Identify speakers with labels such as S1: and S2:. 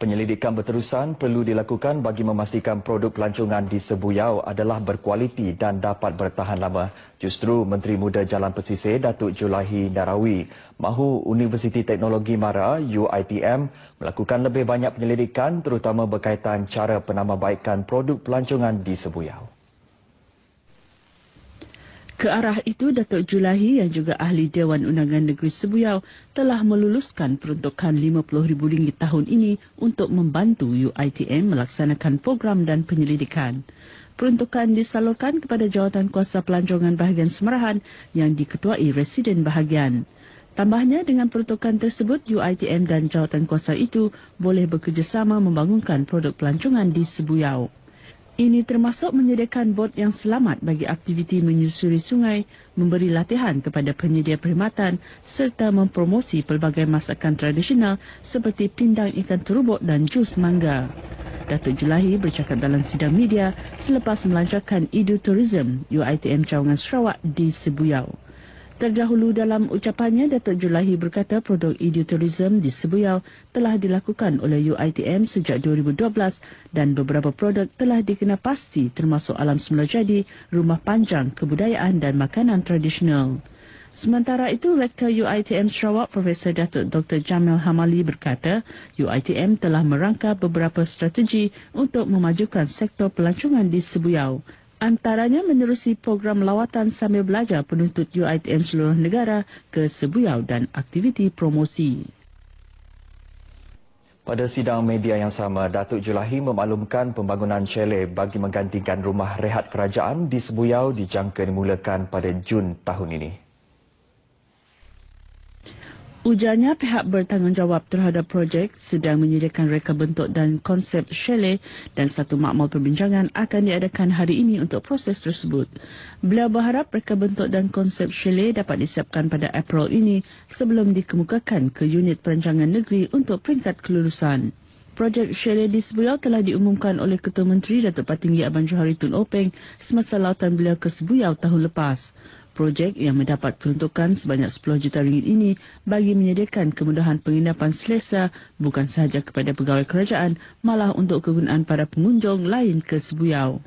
S1: Penyelidikan berterusan perlu dilakukan bagi memastikan produk pelancongan di Sebuyau adalah berkualiti dan dapat bertahan lama. Justru Menteri Muda Jalan Pesisir Datuk Julahi Narawi mahu Universiti Teknologi Mara UITM melakukan lebih banyak penyelidikan terutama berkaitan cara penambahbaikan produk pelancongan di Sebuyau.
S2: Ke arah itu, Datuk Julahi yang juga ahli Dewan Undangan Negeri Sebuyau telah meluluskan peruntukan RM50,000 tahun ini untuk membantu UITM melaksanakan program dan penyelidikan. Peruntukan disalurkan kepada jawatan kuasa pelancongan bahagian Semerahan yang diketuai residen bahagian. Tambahnya dengan peruntukan tersebut, UITM dan jawatan kuasa itu boleh bekerjasama membangunkan produk pelancongan di Sebuyau. Ini termasuk menyediakan bot yang selamat bagi aktiviti menyusuri sungai, memberi latihan kepada penyedia perkhidmatan serta mempromosi pelbagai masakan tradisional seperti pindang ikan terubuk dan jus mangga. Datuk Julahi bercakap dalam sidang media selepas melancarkan Edu Tourism UITM Cawangan Sarawak di Sebuyau. Terdahulu dalam ucapannya, Datuk Julahi berkata produk Edutourism di Sebuyau telah dilakukan oleh UITM sejak 2012 dan beberapa produk telah dikenal termasuk alam semula jadi, rumah panjang, kebudayaan dan makanan tradisional. Sementara itu, Rektor UITM Sarawak Profesor Datuk Dr. Jamil Hamali berkata, UITM telah merangka beberapa strategi untuk memajukan sektor pelancongan di Sebuyau antaranya menerusi program lawatan sambil belajar penuntut UITM seluruh negara ke Sebuyau dan aktiviti promosi.
S1: Pada sidang media yang sama, Datuk Julahi memaklumkan pembangunan chalet bagi menggantikan rumah rehat kerajaan di Sebuyau dijangka dimulakan pada Jun tahun ini.
S2: Ujarnya pihak bertanggungjawab terhadap projek sedang menyediakan reka bentuk dan konsep chalet dan satu makmal perbincangan akan diadakan hari ini untuk proses tersebut. Beliau berharap reka bentuk dan konsep chalet dapat disiapkan pada April ini sebelum dikemukakan ke unit perancangan negeri untuk peringkat kelulusan. Projek Shelley di Sebuyau telah diumumkan oleh Ketua Menteri Datuk Patinggi Abang Johari Tun Openg semasa lautan beliau ke Sebuyau tahun lepas projek yang mendapat peruntukan sebanyak 10 juta ringgit ini bagi menyediakan kemudahan penginapan selesa bukan sahaja kepada pegawai kerajaan malah untuk kegunaan para pengunjung lain ke Sebuyau.